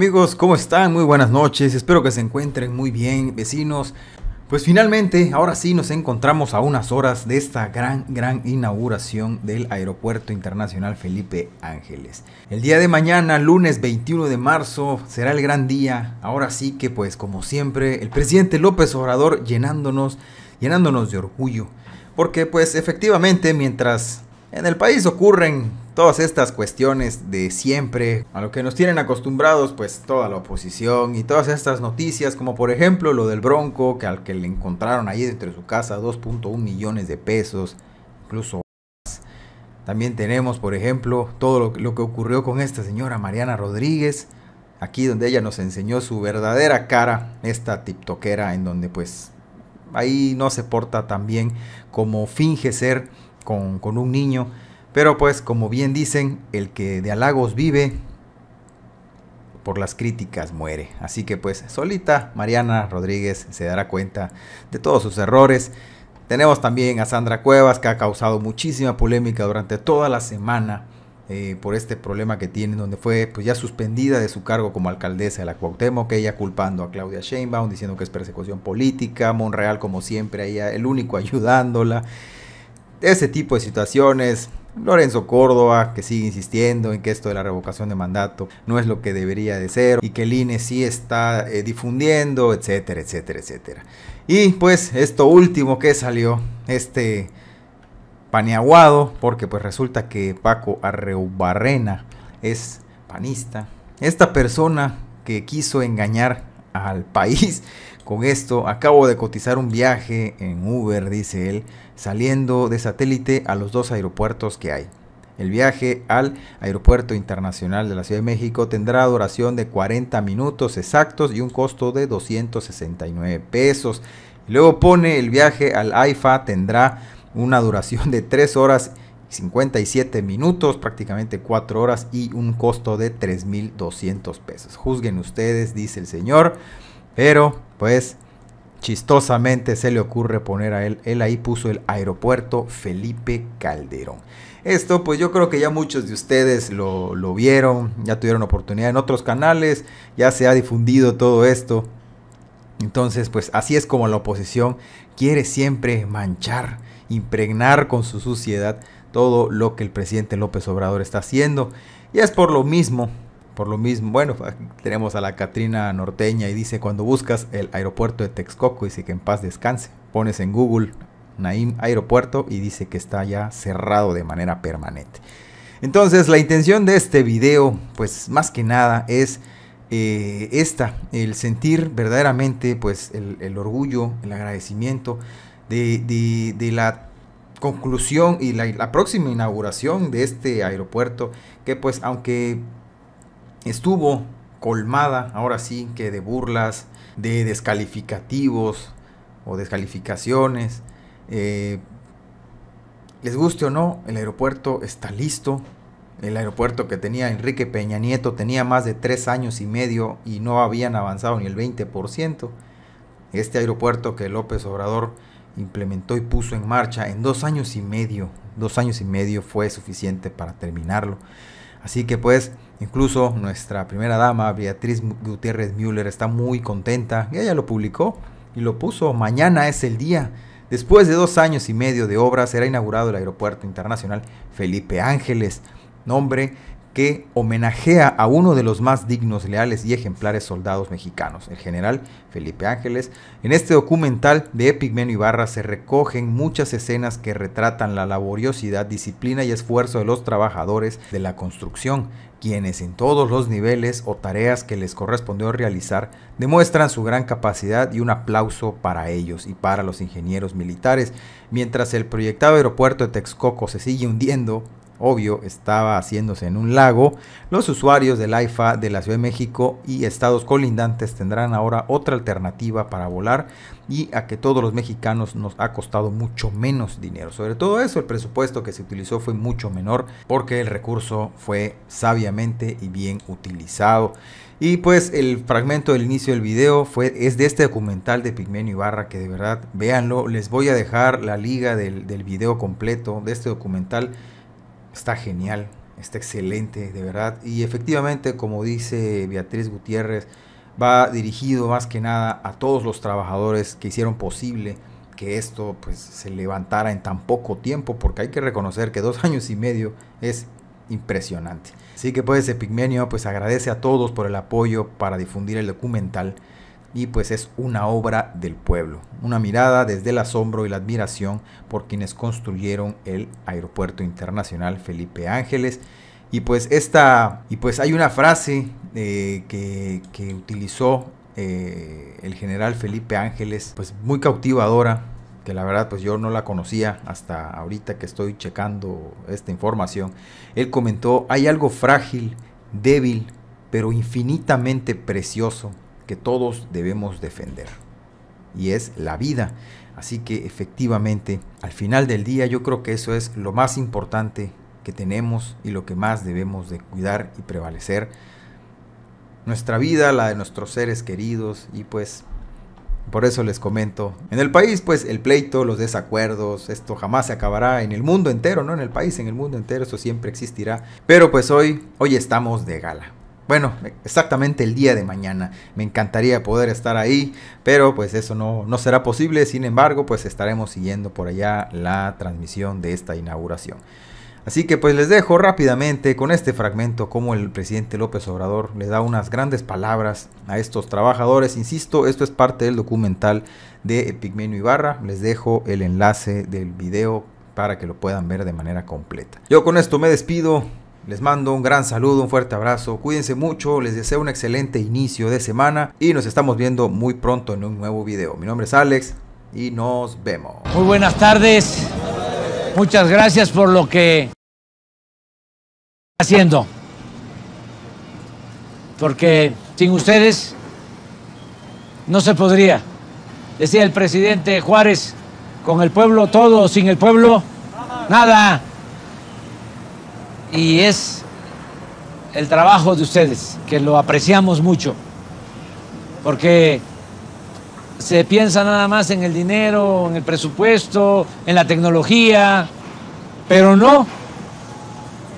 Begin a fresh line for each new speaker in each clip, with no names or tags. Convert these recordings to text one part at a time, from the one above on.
Amigos, ¿cómo están? Muy buenas noches, espero que se encuentren muy bien, vecinos. Pues finalmente, ahora sí nos encontramos a unas horas de esta gran, gran inauguración del Aeropuerto Internacional Felipe Ángeles. El día de mañana, lunes 21 de marzo, será el gran día. Ahora sí que, pues como siempre, el presidente López Obrador llenándonos, llenándonos de orgullo. Porque pues efectivamente, mientras en el país ocurren todas estas cuestiones de siempre, a lo que nos tienen acostumbrados pues toda la oposición y todas estas noticias, como por ejemplo lo del Bronco, que al que le encontraron ahí dentro de su casa 2.1 millones de pesos, incluso también tenemos por ejemplo todo lo, que ocurrió con esta señora Mariana Rodríguez, aquí donde ella nos enseñó su verdadera cara, esta tiptoquera en donde pues ahí no se porta tan bien como finge ser con, un niño. Pero pues, como bien dicen, el que de halagos vive, por las críticas muere. Así que pues solita Mariana Rodríguez se dará cuenta de todos sus errores. Tenemos también a Sandra Cuevas que ha causado muchísima polémica durante toda la semana eh, por este problema que tiene, donde fue pues ya suspendida de su cargo como alcaldesa de la Cuauhtémoc, que ella culpando a Claudia Sheinbaum, diciendo que es persecución política, Monreal como siempre, ella el único ayudándola ese tipo de situaciones, Lorenzo Córdoba, que sigue insistiendo en que esto de la revocación de mandato no es lo que debería de ser y que el INE sí está eh, difundiendo, etcétera, etcétera, etcétera. Y pues esto último que salió, este paneaguado, porque pues resulta que Paco Arreubarrena es panista. Esta persona que quiso engañar al país con esto acabo de cotizar un viaje en Uber, dice él, saliendo de satélite a los dos aeropuertos que hay. El viaje al Aeropuerto Internacional de la Ciudad de México tendrá duración de 40 minutos exactos y un costo de 269 pesos. Luego pone el viaje al AIFA tendrá una duración de 3 horas 57 minutos, prácticamente 4 horas y un costo de 3.200 pesos. Juzguen ustedes, dice el señor. Pero, pues, chistosamente se le ocurre poner a él, él ahí puso el aeropuerto Felipe Calderón. Esto pues yo creo que ya muchos de ustedes lo, vieron, ya tuvieron oportunidad en otros canales, ya se ha difundido todo esto. Entonces pues así es como la oposición quiere siempre manchar, impregnar con su suciedad todo lo que el presidente López Obrador está haciendo. Y es por lo mismo por lo mismo, bueno, ah, tenemos a la Catrina Norteña y dice, cuando buscas el aeropuerto de Texcoco, dice que en paz descanse. Pones en Google Naim Aeropuerto y dice que está ya cerrado de manera permanente. Entonces, la intención de este video, pues más que nada es eh, esta, el sentir verdaderamente pues el, orgullo, el agradecimiento de, la conclusión y la, la próxima inauguración de este aeropuerto que pues aunque estuvo colmada, ahora sí, que de burlas, de descalificativos o descalificaciones. Eh, les guste o no, el aeropuerto está listo. El aeropuerto que tenía Enrique Peña Nieto tenía más de tres años y medio y no habían avanzado ni el 20%. Este aeropuerto que López Obrador implementó y puso en marcha en dos años y medio, dos años y medio fue suficiente para terminarlo. Así que pues incluso nuestra primera dama, Beatriz Gutiérrez Müller, está muy contenta. Y ella lo publicó y lo puso. Mañana es el día. Después de dos años y medio de obras, será inaugurado el Aeropuerto Internacional Felipe Ángeles, nombre que homenajea a uno de los más dignos, leales y ejemplares soldados mexicanos, el general Felipe Ángeles. En este documental de Epigmenio Ibarra se recogen muchas escenas que retratan la laboriosidad, disciplina y esfuerzo de los trabajadores de la construcción, quienes en todos los niveles o tareas que les correspondió realizar demuestran su gran capacidad y un aplauso para ellos y para los ingenieros militares. Mientras el proyectado aeropuerto de Texcoco se sigue hundiendo, obvio, estaba haciéndose en un lago, los usuarios del ifa de la Ciudad de México y estados colindantes tendrán ahora otra alternativa para volar y a que todos los mexicanos nos ha costado mucho menos dinero. Sobre todo eso, el presupuesto que se utilizó fue mucho menor porque el recurso fue sabiamente y bien utilizado. Y pues el fragmento del inicio del video fue, es de este documental de Pigmenio Ibarra que de verdad, véanlo, les voy a dejar la liga del, del video completo de este documental Está genial, está excelente, de verdad. Y efectivamente, como dice Beatriz Gutiérrez, va dirigido más que nada a todos los trabajadores que hicieron posible que esto pues, se levantara en tan poco tiempo, porque hay que reconocer que dos años y medio es impresionante. Así que pues Epigmenio pues agradece a todos por el apoyo para difundir el documental y pues es una obra del pueblo, una mirada desde el asombro y la admiración por quienes construyeron el Aeropuerto Internacional Felipe Ángeles. Y pues esta, y pues hay una frase eh, que, utilizó eh, el general Felipe Ángeles, pues muy cautivadora, que la verdad pues yo no la conocía hasta ahorita que estoy checando esta información. Él comentó, hay algo frágil, débil, pero infinitamente precioso que todos debemos defender. Y es la vida. Así que efectivamente, al final del día yo creo que eso es lo más importante que tenemos y lo que más debemos de cuidar y prevalecer. Nuestra vida, la de nuestros seres queridos y pues por eso les comento. En el país, pues el pleito, los desacuerdos, esto jamás se acabará en el mundo entero, no en el país, en el mundo entero, eso siempre existirá. Pero pues hoy, hoy estamos de gala bueno, exactamente el día de mañana. Me encantaría poder estar ahí, pero pues eso no, no será posible. Sin embargo, pues estaremos siguiendo por allá la transmisión de esta inauguración. Así que pues les dejo rápidamente con este fragmento como el presidente López Obrador le da unas grandes palabras a estos trabajadores. Insisto, esto es parte del documental de Epigmenio Ibarra. Les dejo el enlace del video para que lo puedan ver de manera completa. Yo con esto me despido. Les mando un gran saludo, un fuerte abrazo, cuídense mucho, les deseo un excelente inicio de semana y nos estamos viendo muy pronto en un nuevo video. Mi nombre es Alex y nos vemos.
Muy buenas tardes, muchas gracias por lo que haciendo, porque sin ustedes no se podría. Decía el presidente Juárez, con el pueblo todo, sin el pueblo nada y es el trabajo de ustedes, que lo apreciamos mucho, porque se piensa nada más en el dinero, en el presupuesto, en la tecnología, pero no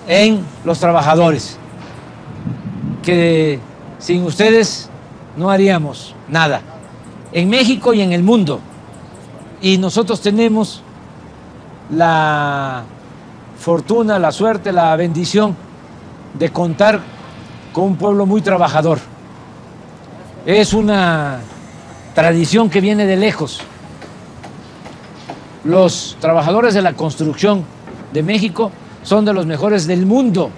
en los trabajadores, que sin ustedes no haríamos nada, en México y en el mundo. Y nosotros tenemos la fortuna, la suerte, la bendición de contar con un pueblo muy trabajador. Es una tradición que viene de lejos. Los trabajadores de la construcción de México son de los mejores del mundo.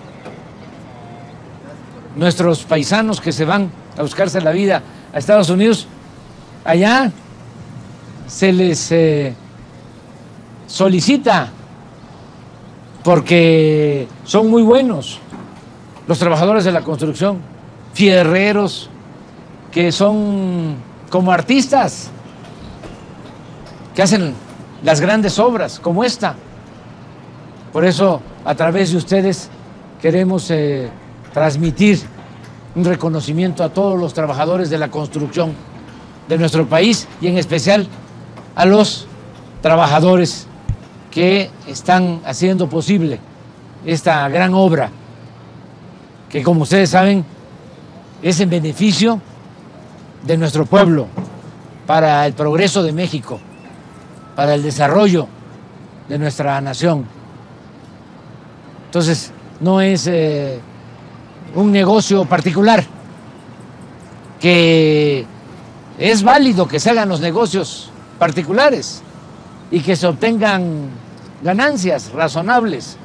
Nuestros paisanos que se van a buscarse la vida a Estados Unidos, allá se les eh, solicita porque son muy buenos los trabajadores de la construcción, fierreros, que son como artistas, que hacen las grandes obras como esta. Por eso, a través de ustedes, queremos eh, transmitir un reconocimiento a todos los trabajadores de la construcción de nuestro país y en especial a los trabajadores que están haciendo posible esta gran obra, que como ustedes saben es en beneficio de nuestro pueblo, para el progreso de México, para el desarrollo de nuestra nación. Entonces, no es eh, un negocio particular, que es válido que se hagan los negocios particulares y que se obtengan ganancias razonables.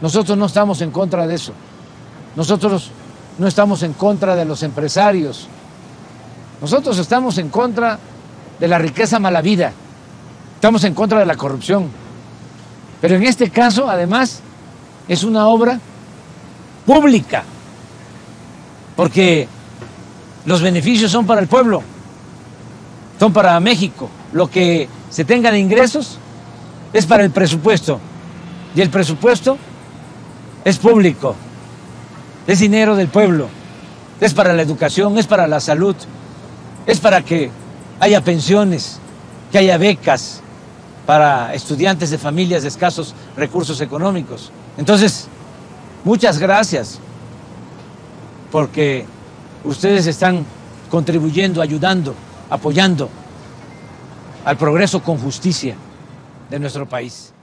Nosotros no estamos en contra de eso. Nosotros no estamos en contra de los empresarios. Nosotros estamos en contra de la riqueza mala vida. Estamos en contra de la corrupción. Pero en este caso, además, es una obra pública. Porque los beneficios son para el pueblo, son para México. Lo que se tengan ingresos es para el presupuesto. Y el presupuesto es público, es dinero del pueblo, es para la educación, es para la salud, es para que haya pensiones, que haya becas para estudiantes de familias de escasos recursos económicos. Entonces, muchas gracias, porque ustedes están contribuyendo, ayudando, apoyando al progreso con justicia de nuestro país.